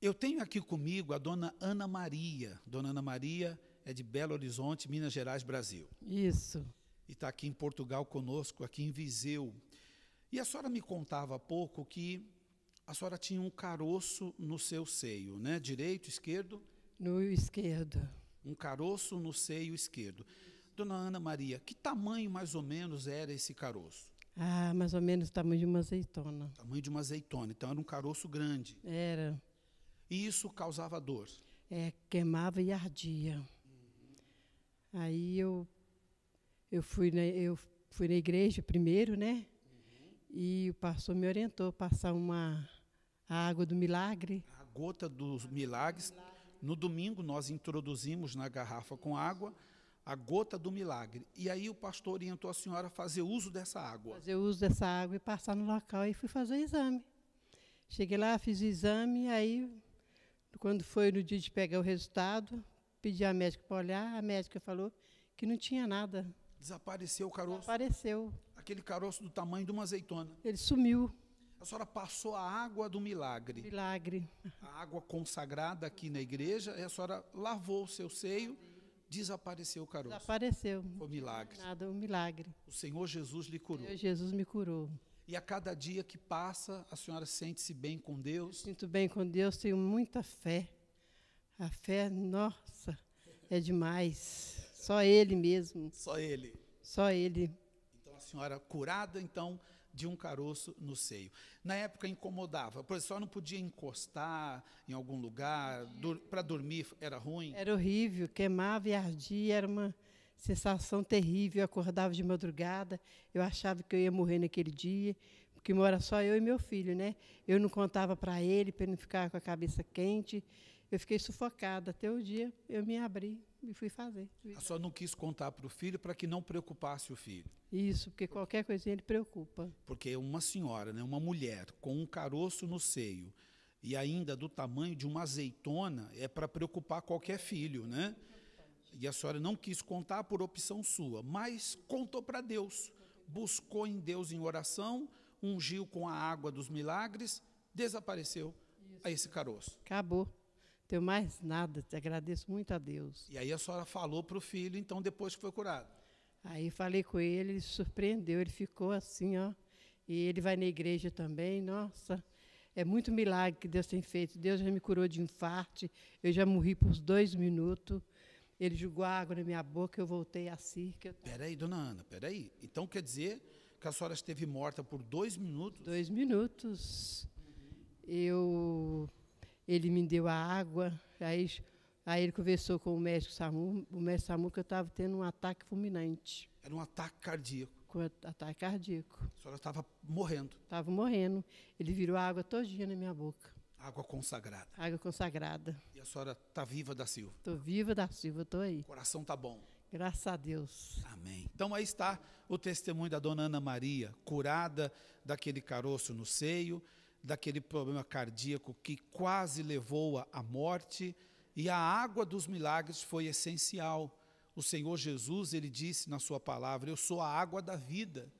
Eu tenho aqui comigo a dona Ana Maria. Dona Ana Maria é de Belo Horizonte, Minas Gerais, Brasil. Isso. E está aqui em Portugal conosco, aqui em Viseu. E a senhora me contava há pouco que a senhora tinha um caroço no seu seio, né? Direito, esquerdo? No esquerdo. Um caroço no seio esquerdo. Dona Ana Maria, que tamanho mais ou menos era esse caroço? Ah, mais ou menos o tamanho de uma azeitona. Tamanho de uma azeitona, então era um caroço grande. Era. E isso causava dor? É, queimava e ardia. Uhum. Aí eu, eu, fui na, eu fui na igreja primeiro, né? Uhum. E o pastor me orientou a passar uma a água do milagre. A gota dos milagres. Do milagre. No domingo nós introduzimos na garrafa com água a gota do milagre. E aí o pastor orientou a senhora a fazer uso dessa água. Fazer uso dessa água e passar no local e fui fazer o exame. Cheguei lá, fiz o exame, aí quando foi no dia de pegar o resultado, pedi à médica para olhar, a médica falou que não tinha nada. Desapareceu o caroço? Desapareceu. Aquele caroço do tamanho de uma azeitona. Ele sumiu. A senhora passou a água do milagre. Milagre. A água consagrada aqui na igreja, a senhora lavou o seu seio, desapareceu o caroço. Desapareceu. Foi um milagre. Nada, um milagre. O Senhor Jesus lhe curou. O Senhor Jesus me curou. E a cada dia que passa, a senhora sente-se bem com Deus? Sinto bem com Deus, tenho muita fé. A fé, nossa, é demais. Só Ele mesmo. Só Ele. Só Ele. Então a senhora curada, então de um caroço no seio. Na época incomodava, porque só não podia encostar em algum lugar, para dormir era ruim. Era horrível, queimava e ardia, era uma sensação terrível. Eu acordava de madrugada, eu achava que eu ia morrer naquele dia, porque mora só eu e meu filho, né? Eu não contava para ele, para ele não ficar com a cabeça quente. Eu fiquei sufocada até o dia eu me abri e fui fazer. A senhora não quis contar para o filho para que não preocupasse o filho. Isso, porque qualquer coisinha ele preocupa. Porque uma senhora, né, uma mulher com um caroço no seio e ainda do tamanho de uma azeitona é para preocupar qualquer filho, né? E a senhora não quis contar por opção sua, mas contou para Deus. Buscou em Deus em oração, ungiu com a água dos milagres, desapareceu Isso. a esse caroço. Acabou. Tenho mais nada, te agradeço muito a Deus. E aí a senhora falou para o filho, então, depois que foi curado. Aí falei com ele, ele surpreendeu, ele ficou assim, ó. E ele vai na igreja também, nossa. É muito milagre que Deus tem feito. Deus já me curou de infarte, eu já morri por dois minutos. Ele jogou água na minha boca, eu voltei a si. Peraí, dona Ana, peraí. Então quer dizer que a senhora esteve morta por dois minutos? Dois minutos. Eu, ele me deu a água, aí, aí ele conversou com o médico Samu, o médico Samu que eu estava tendo um ataque fulminante. Era um ataque cardíaco. Com ataque cardíaco. A senhora estava morrendo. Estava morrendo. Ele virou a água todinha na minha boca. Água consagrada. Água consagrada. E a senhora está viva da Silva? Estou viva da Silva, estou aí. coração está bom. Graças a Deus. Amém. Então aí está o testemunho da dona Ana Maria, curada daquele caroço no seio, daquele problema cardíaco que quase levou-a à morte, e a água dos milagres foi essencial. O Senhor Jesus, ele disse na sua palavra: "Eu sou a água da vida.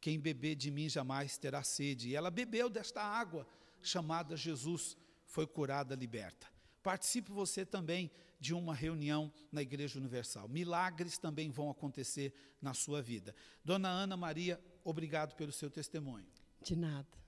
Quem beber de mim jamais terá sede". E ela bebeu desta água chamada Jesus foi curada, liberta. Participe você também de uma reunião na Igreja Universal. Milagres também vão acontecer na sua vida. Dona Ana Maria, obrigado pelo seu testemunho. De nada.